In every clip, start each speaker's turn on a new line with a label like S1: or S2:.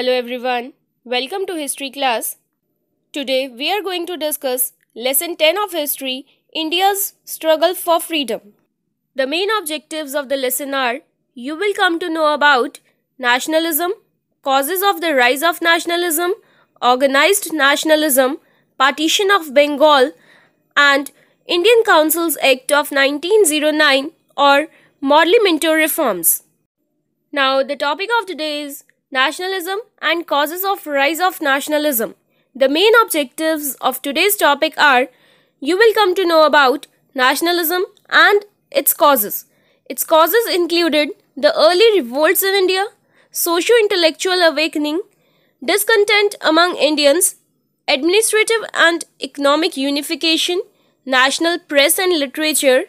S1: Hello everyone, welcome to History class. Today we are going to discuss Lesson 10 of History India's Struggle for Freedom. The main objectives of the lesson are you will come to know about nationalism, causes of the rise of nationalism, organized nationalism, partition of Bengal, and Indian Council's Act of 1909 or Morley Minto reforms. Now, the topic of today is nationalism and causes of rise of nationalism. The main objectives of today's topic are you will come to know about nationalism and its causes. Its causes included the early revolts in India, socio intellectual awakening, discontent among Indians, administrative and economic unification, national press and literature,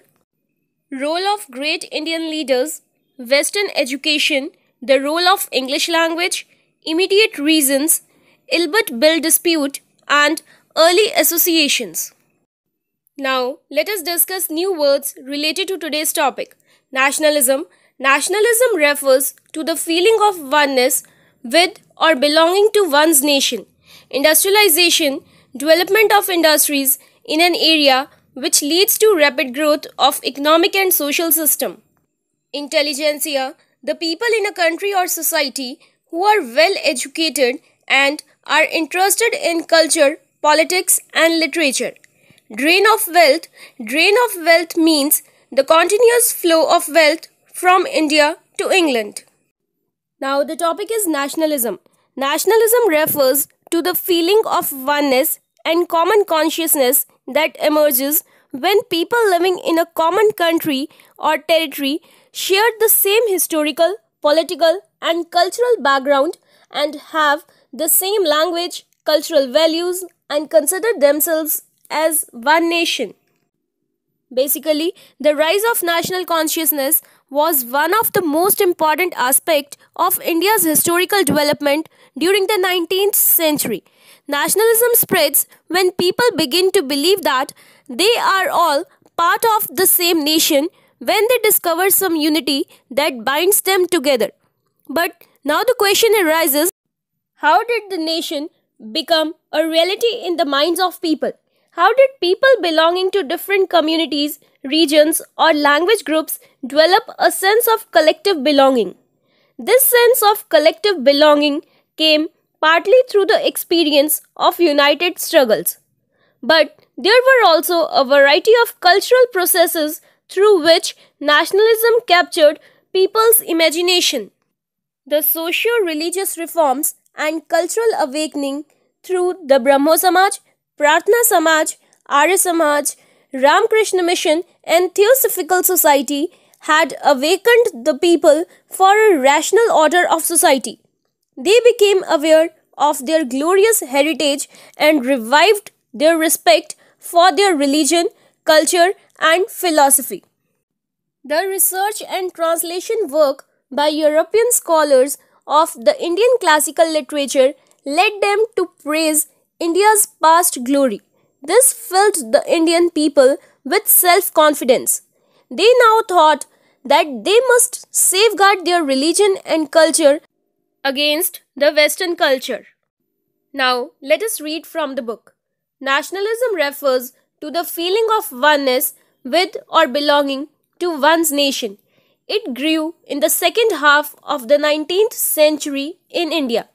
S1: role of great Indian leaders, Western education, the role of English language, immediate reasons, Ilbert Bill dispute, and early associations. Now, let us discuss new words related to today's topic nationalism. Nationalism refers to the feeling of oneness with or belonging to one's nation. Industrialization, development of industries in an area which leads to rapid growth of economic and social system. Intelligentsia, the people in a country or society who are well educated and are interested in culture, politics, and literature. Drain of wealth. Drain of wealth means the continuous flow of wealth from India to England. Now, the topic is nationalism. Nationalism refers to the feeling of oneness and common consciousness that emerges when people living in a common country or territory shared the same historical, political, and cultural background and have the same language, cultural values, and consider themselves as one nation. Basically, the rise of national consciousness was one of the most important aspects of India's historical development during the 19th century. Nationalism spreads when people begin to believe that they are all part of the same nation when they discover some unity that binds them together. But now the question arises how did the nation become a reality in the minds of people? How did people belonging to different communities, regions, or language groups develop a sense of collective belonging? This sense of collective belonging came partly through the experience of united struggles. But there were also a variety of cultural processes through which nationalism captured people's imagination. The socio religious reforms and cultural awakening through the Brahmo Samaj, Pratna Samaj, Arya Samaj, Ramakrishna Mission, and Theosophical Society had awakened the people for a rational order of society. They became aware of their glorious heritage and revived their respect for their religion, culture, and philosophy. The research and translation work by European scholars of the Indian classical literature led them to praise India's past glory. This filled the Indian people with self confidence. They now thought that they must safeguard their religion and culture against the Western culture. Now, let us read from the book. Nationalism refers to the feeling of oneness with or belonging to one's nation. It grew in the second half of the 19th century in India.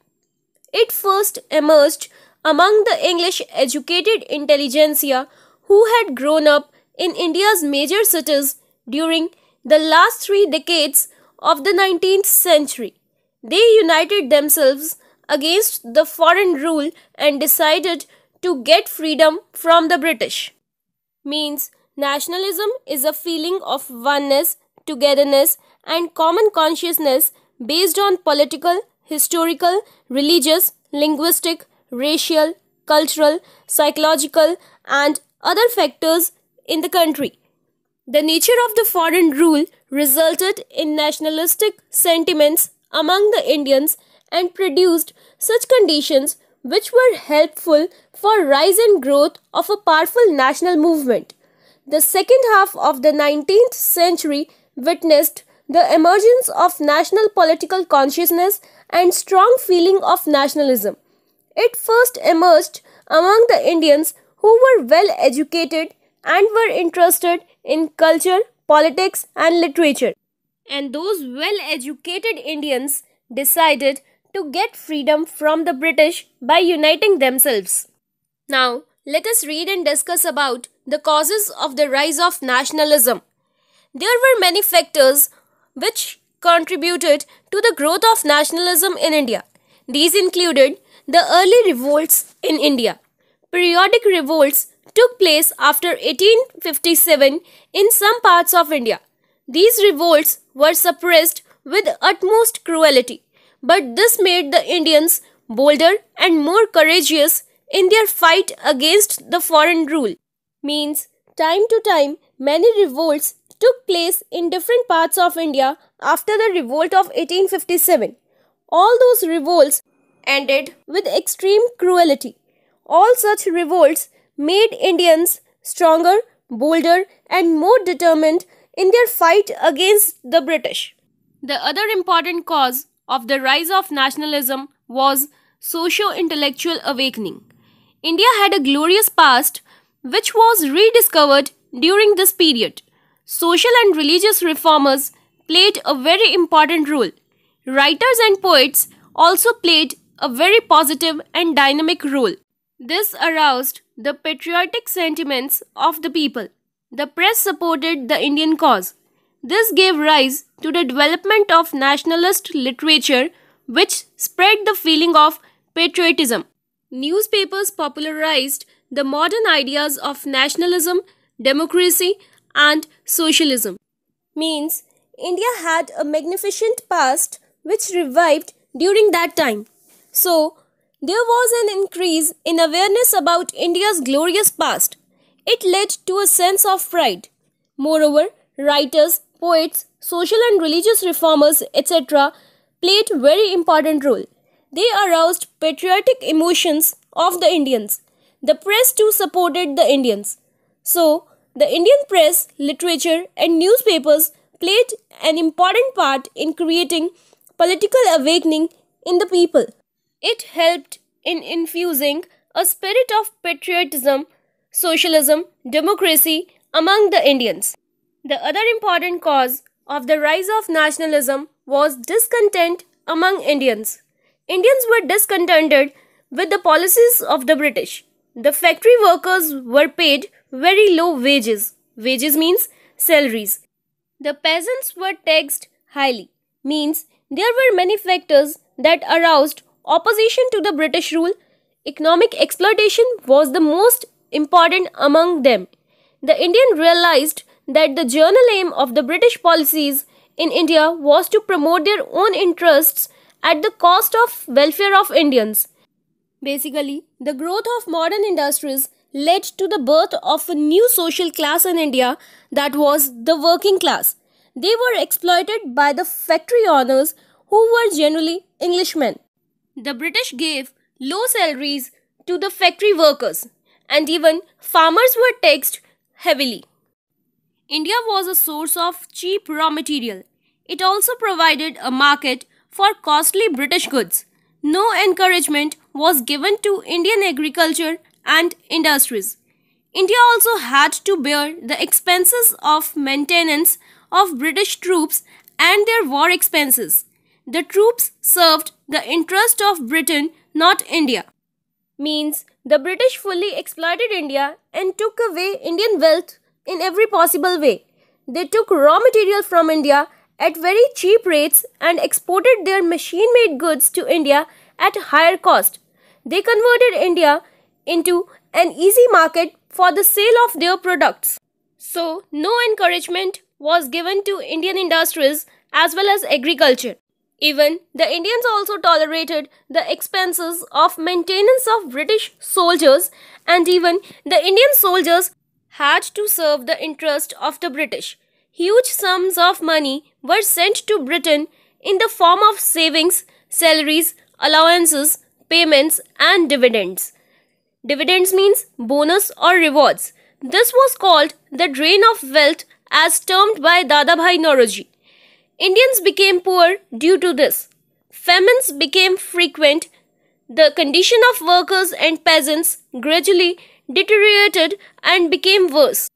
S1: It first emerged among the English educated intelligentsia who had grown up in India's major cities during the last three decades of the 19th century. They united themselves against the foreign rule and decided to get freedom from the British. Means Nationalism is a feeling of oneness, togetherness, and common consciousness based on political, historical, religious, linguistic, racial, cultural, psychological, and other factors in the country. The nature of the foreign rule resulted in nationalistic sentiments among the Indians and produced such conditions which were helpful for rise and growth of a powerful national movement. The second half of the 19th century witnessed the emergence of national political consciousness and strong feeling of nationalism. It first emerged among the Indians who were well educated and were interested in culture, politics, and literature. And those well educated Indians decided to get freedom from the British by uniting themselves. Now, let us read and discuss about the causes of the rise of nationalism. There were many factors which contributed to the growth of nationalism in India. These included the early revolts in India. Periodic revolts took place after 1857 in some parts of India. These revolts were suppressed with utmost cruelty, but this made the Indians bolder and more courageous in their fight against the foreign rule means time to time many revolts took place in different parts of India after the revolt of 1857. All those revolts ended with extreme cruelty. All such revolts made Indians stronger, bolder, and more determined in their fight against the British. The other important cause of the rise of nationalism was socio intellectual awakening. India had a glorious past which was rediscovered during this period. Social and religious reformers played a very important role. Writers and poets also played a very positive and dynamic role. This aroused the patriotic sentiments of the people. The press supported the Indian cause. This gave rise to the development of nationalist literature, which spread the feeling of patriotism. Newspapers popularized the modern ideas of nationalism, democracy, and socialism. Means India had a magnificent past which revived during that time. So, there was an increase in awareness about India's glorious past. It led to a sense of pride. Moreover, writers, poets, social and religious reformers, etc., played very important role. They aroused patriotic emotions of the Indians. The press too supported the Indians. So, the Indian press, literature, and newspapers played an important part in creating political awakening in the people. It helped in infusing a spirit of patriotism, socialism, democracy among the Indians. The other important cause of the rise of nationalism was discontent among Indians. Indians were discontented with the policies of the British. The factory workers were paid very low wages. Wages means salaries. The peasants were taxed highly. Means there were many factors that aroused opposition to the British rule. Economic exploitation was the most important among them. The Indian realized that the general aim of the British policies in India was to promote their own interests at the cost of welfare of Indians. Basically, the growth of modern industries led to the birth of a new social class in India that was the working class. They were exploited by the factory owners who were generally Englishmen. The British gave low salaries to the factory workers and even farmers were taxed heavily. India was a source of cheap raw material. It also provided a market for costly British goods no encouragement was given to Indian agriculture and industries. India also had to bear the expenses of maintenance of British troops and their war expenses. The troops served the interest of Britain, not India. Means the British fully exploited India and took away Indian wealth in every possible way. They took raw material from India at very cheap rates and exported their machine made goods to India at higher cost. They converted India into an easy market for the sale of their products. So, no encouragement was given to Indian industries as well as agriculture. Even the Indians also tolerated the expenses of maintenance of British soldiers, and even the Indian soldiers had to serve the interest of the British. Huge sums of money were sent to Britain in the form of savings, salaries, allowances, payments, and dividends. Dividends means bonus or rewards. This was called the drain of wealth as termed by Dadabhai Nauroji. Indians became poor due to this. Famines became frequent. The condition of workers and peasants gradually deteriorated and became worse.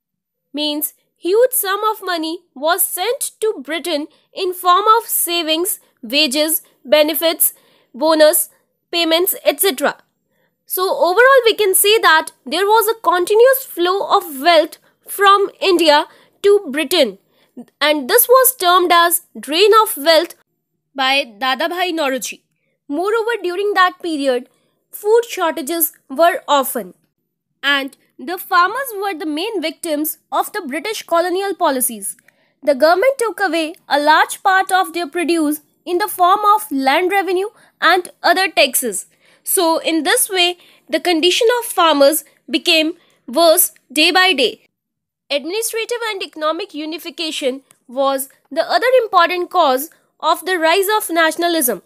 S1: Means huge sum of money was sent to Britain in form of savings, wages, benefits, bonus, payments, etc. So overall we can say that there was a continuous flow of wealth from India to Britain and this was termed as drain of wealth by Dadabhai Nauroji. Moreover, during that period, food shortages were often and the farmers were the main victims of the British colonial policies. The government took away a large part of their produce in the form of land revenue and other taxes. So, in this way, the condition of farmers became worse day by day. Administrative and economic unification was the other important cause of the rise of nationalism.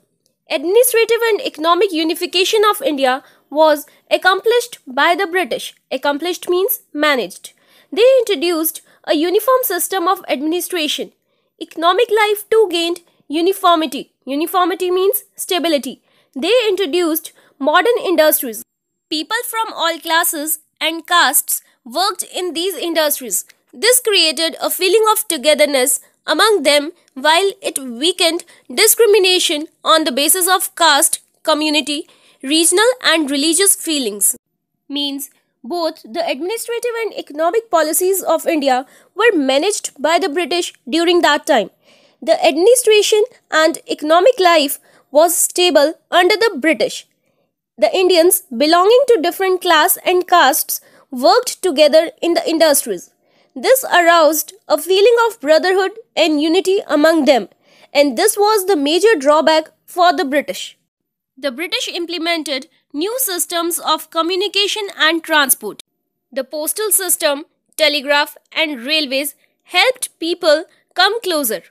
S1: Administrative and economic unification of India was accomplished by the British. Accomplished means managed. They introduced a uniform system of administration. Economic life too gained uniformity. Uniformity means stability. They introduced modern industries. People from all classes and castes worked in these industries. This created a feeling of togetherness among them while it weakened discrimination on the basis of caste, community, regional and religious feelings means both the administrative and economic policies of India were managed by the British during that time. The administration and economic life was stable under the British. The Indians belonging to different class and castes worked together in the industries. This aroused a feeling of brotherhood and unity among them and this was the major drawback for the British the British implemented new systems of communication and transport. The postal system, telegraph, and railways helped people come closer.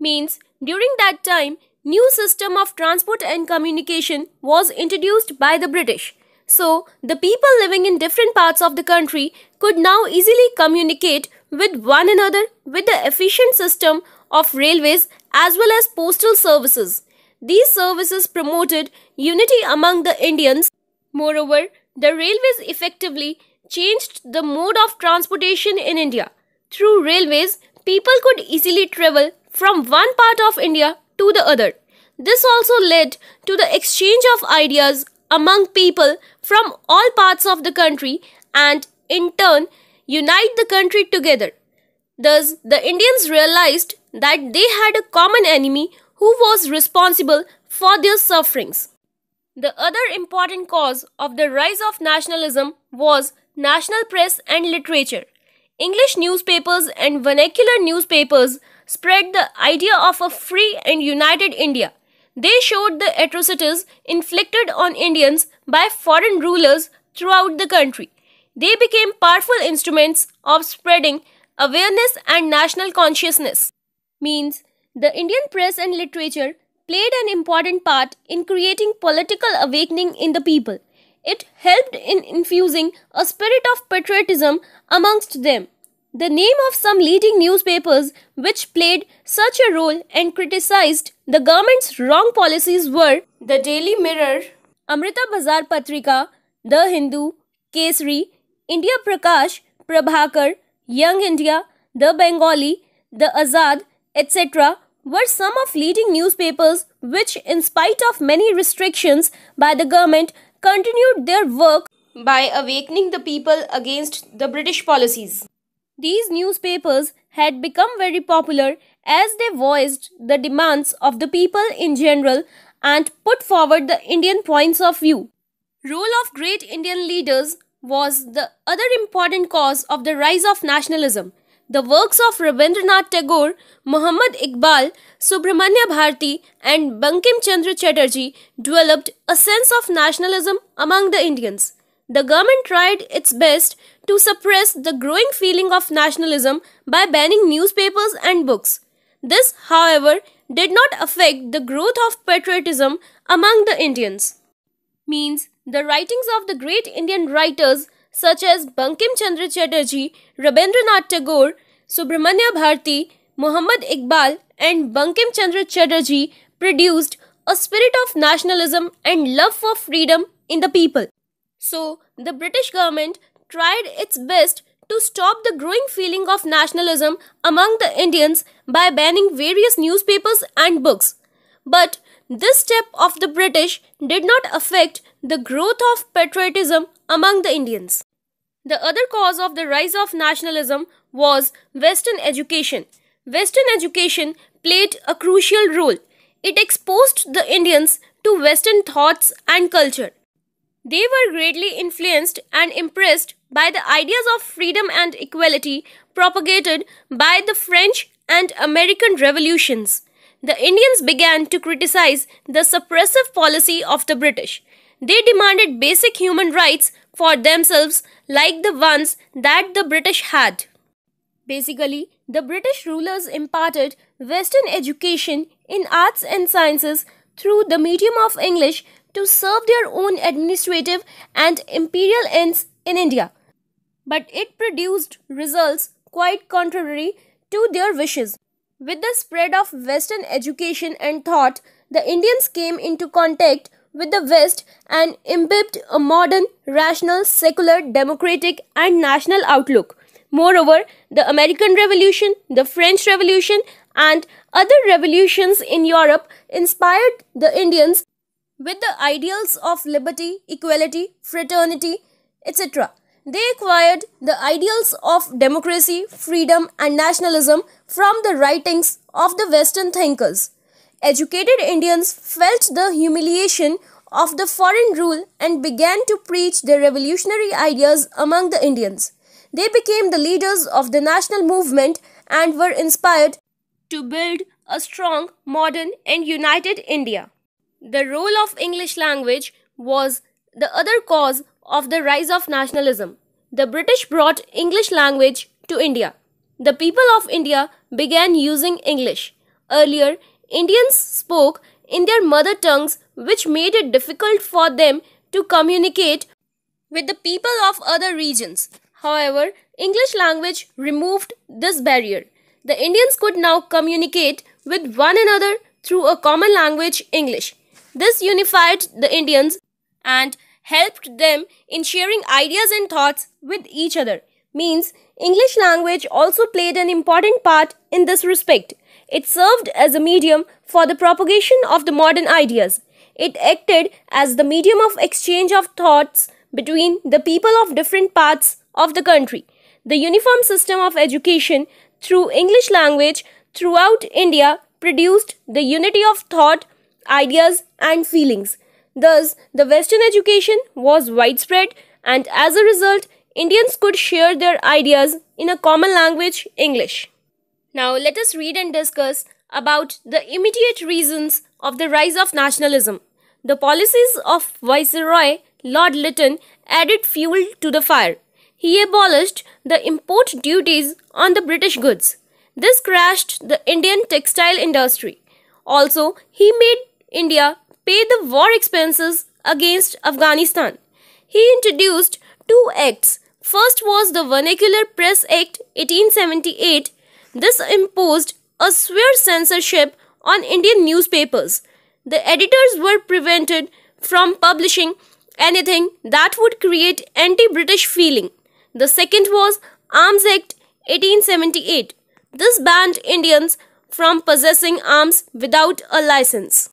S1: Means during that time, new system of transport and communication was introduced by the British. So, the people living in different parts of the country could now easily communicate with one another with the efficient system of railways as well as postal services. These services promoted unity among the Indians. Moreover, the railways effectively changed the mode of transportation in India. Through railways, people could easily travel from one part of India to the other. This also led to the exchange of ideas among people from all parts of the country and, in turn, unite the country together. Thus, the Indians realized that they had a common enemy who was responsible for their sufferings. The other important cause of the rise of nationalism was national press and literature. English newspapers and vernacular newspapers spread the idea of a free and united India. They showed the atrocities inflicted on Indians by foreign rulers throughout the country. They became powerful instruments of spreading awareness and national consciousness. Means the Indian press and literature played an important part in creating political awakening in the people. It helped in infusing a spirit of patriotism amongst them. The name of some leading newspapers which played such a role and criticized the government's wrong policies were the Daily Mirror, Amrita Bazar Patrika, The Hindu, Kesri, India Prakash, Prabhakar, Young India, The Bengali, The Azad, etc were some of leading newspapers which, in spite of many restrictions by the government, continued their work by awakening the people against the British policies. These newspapers had become very popular as they voiced the demands of the people in general and put forward the Indian points of view. Role of great Indian leaders was the other important cause of the rise of nationalism. The works of Rabindranath Tagore, Muhammad Iqbal, Subramanya Bharati, and Bankim Chandra Chatterjee developed a sense of nationalism among the Indians. The government tried its best to suppress the growing feeling of nationalism by banning newspapers and books. This, however, did not affect the growth of patriotism among the Indians. Means the writings of the great Indian writers such as Bankim Chandra Chatterjee, Rabindranath Tagore, Subramanya Bharati, Muhammad Iqbal, and Bankim Chandra Chatterjee produced a spirit of nationalism and love for freedom in the people. So, the British government tried its best to stop the growing feeling of nationalism among the Indians by banning various newspapers and books. But this step of the British did not affect the growth of patriotism among the Indians. The other cause of the rise of nationalism was Western education. Western education played a crucial role. It exposed the Indians to Western thoughts and culture. They were greatly influenced and impressed by the ideas of freedom and equality propagated by the French and American revolutions. The Indians began to criticize the suppressive policy of the British. They demanded basic human rights for themselves like the ones that the British had. Basically, the British rulers imparted Western education in arts and sciences through the medium of English to serve their own administrative and imperial ends in India. But it produced results quite contrary to their wishes. With the spread of Western education and thought, the Indians came into contact with the West and imbibed a modern, rational, secular, democratic, and national outlook. Moreover, the American Revolution, the French Revolution, and other revolutions in Europe inspired the Indians with the ideals of liberty, equality, fraternity, etc. They acquired the ideals of democracy, freedom, and nationalism from the writings of the Western thinkers. Educated Indians felt the humiliation of the foreign rule and began to preach their revolutionary ideas among the Indians. They became the leaders of the national movement and were inspired to build a strong, modern, and united India. The role of English language was the other cause of the rise of nationalism. The British brought English language to India. The people of India began using English. Earlier, Indians spoke in their mother tongues, which made it difficult for them to communicate with the people of other regions. However, English language removed this barrier. The Indians could now communicate with one another through a common language, English. This unified the Indians and helped them in sharing ideas and thoughts with each other. Means English language also played an important part in this respect. It served as a medium for the propagation of the modern ideas. It acted as the medium of exchange of thoughts between the people of different parts of the country. The uniform system of education through English language throughout India produced the unity of thought, ideas, and feelings. Thus, the Western education was widespread, and as a result, Indians could share their ideas in a common language, English. Now let us read and discuss about the immediate reasons of the rise of nationalism. The policies of Viceroy Lord Lytton added fuel to the fire. He abolished the import duties on the British goods. This crashed the Indian textile industry. Also, he made India pay the war expenses against Afghanistan. He introduced two acts. First was the Vernacular Press Act 1878 this imposed a severe censorship on Indian newspapers. The editors were prevented from publishing anything that would create anti-British feeling. The second was Arms Act 1878. This banned Indians from possessing arms without a license.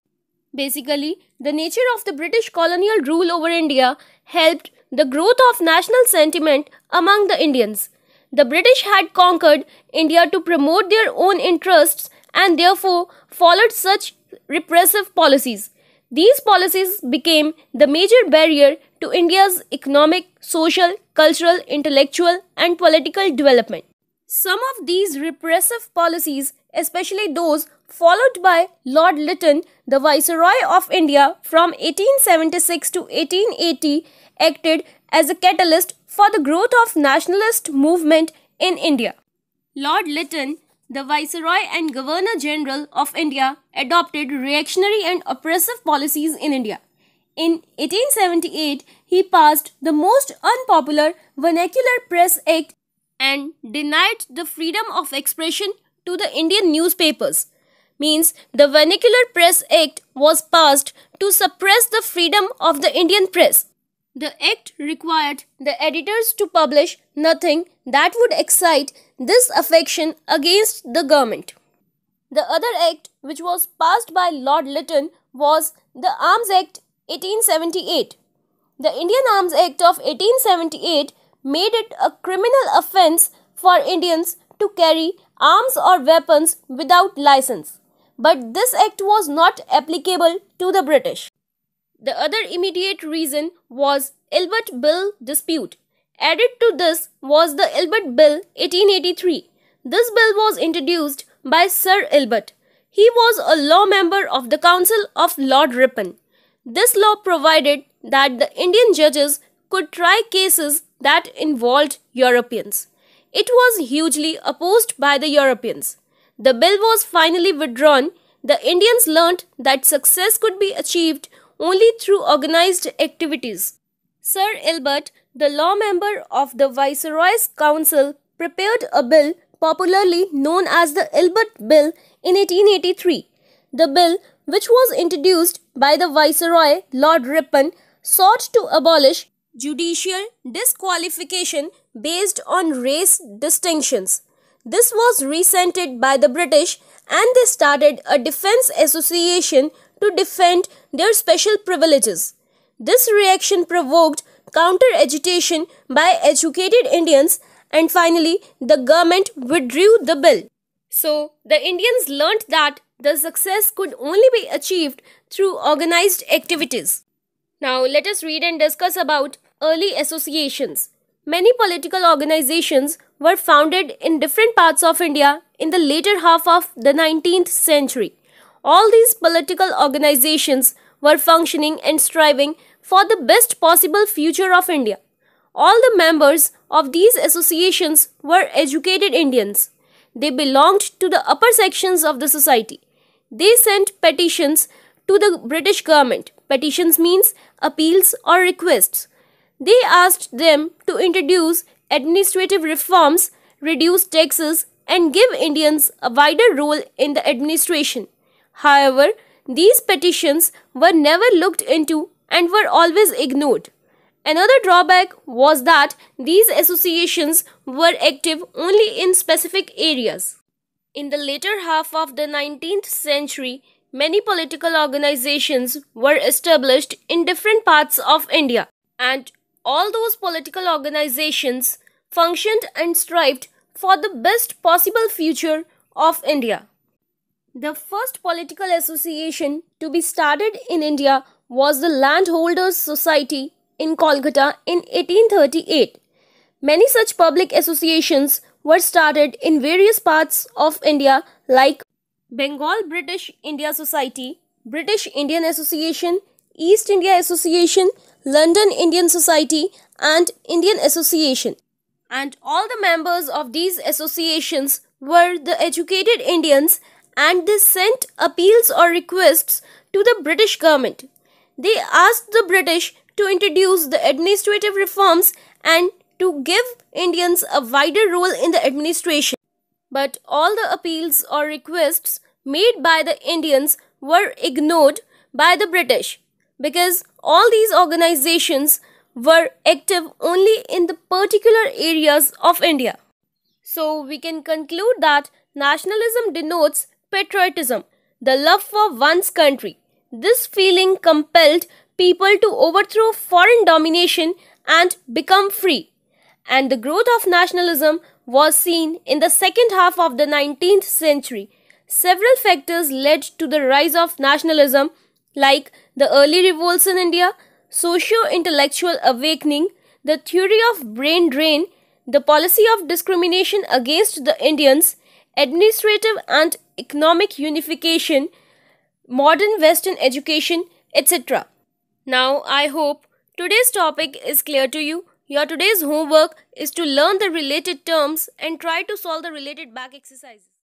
S1: Basically, the nature of the British colonial rule over India helped the growth of national sentiment among the Indians the British had conquered India to promote their own interests and therefore followed such repressive policies. These policies became the major barrier to India's economic, social, cultural, intellectual, and political development. Some of these repressive policies, especially those followed by Lord Lytton, the Viceroy of India from 1876 to 1880, acted as a catalyst for the growth of nationalist movement in India. Lord Lytton, the Viceroy and Governor General of India, adopted reactionary and oppressive policies in India. In 1878, he passed the most unpopular Vernacular Press Act and denied the freedom of expression to the Indian newspapers. Means the Vernacular Press Act was passed to suppress the freedom of the Indian press. The Act required the editors to publish nothing that would excite this affection against the government. The other act, which was passed by Lord Lytton, was the Arms Act 1878. The Indian Arms Act of 1878 made it a criminal offence for Indians to carry arms or weapons without license. But this act was not applicable to the British. The other immediate reason was Albert Bill dispute. Added to this was the Albert Bill 1883. This bill was introduced by Sir Albert. He was a law member of the Council of Lord Ripon. This law provided that the Indian judges could try cases that involved Europeans. It was hugely opposed by the Europeans. The bill was finally withdrawn. The Indians learnt that success could be achieved only through organized activities. Sir Elbert, the law member of the Viceroy's Council, prepared a bill popularly known as the Elbert Bill in 1883. The bill, which was introduced by the Viceroy Lord Ripon, sought to abolish judicial disqualification based on race distinctions. This was resented by the British and they started a defense association to defend their special privileges. This reaction provoked counter agitation by educated Indians and finally the government withdrew the bill. So the Indians learnt that the success could only be achieved through organized activities. Now let us read and discuss about early associations. Many political organizations were founded in different parts of India in the later half of the 19th century. All these political organizations were functioning and striving for the best possible future of India. All the members of these associations were educated Indians. They belonged to the upper sections of the society. They sent petitions to the British government. Petitions means appeals or requests. They asked them to introduce administrative reforms, reduce taxes, and give Indians a wider role in the administration. However, these petitions were never looked into and were always ignored. Another drawback was that these associations were active only in specific areas. In the later half of the 19th century, many political organizations were established in different parts of India, and all those political organizations functioned and strived for the best possible future of India. The first political association to be started in India was the Landholders Society in Kolkata in 1838. Many such public associations were started in various parts of India like Bengal British India Society, British Indian Association, East India Association, London Indian Society and Indian Association. And all the members of these associations were the educated Indians and they sent appeals or requests to the British government. They asked the British to introduce the administrative reforms and to give Indians a wider role in the administration. But all the appeals or requests made by the Indians were ignored by the British because all these organizations were active only in the particular areas of India. So we can conclude that nationalism denotes patriotism, the love for one's country. This feeling compelled people to overthrow foreign domination and become free. And the growth of nationalism was seen in the second half of the 19th century. Several factors led to the rise of nationalism, like the early revolts in India, socio intellectual awakening, the theory of brain drain, the policy of discrimination against the Indians, administrative and economic unification, modern Western education, etc. Now, I hope today's topic is clear to you. Your today's homework is to learn the related terms and try to solve the related back exercises.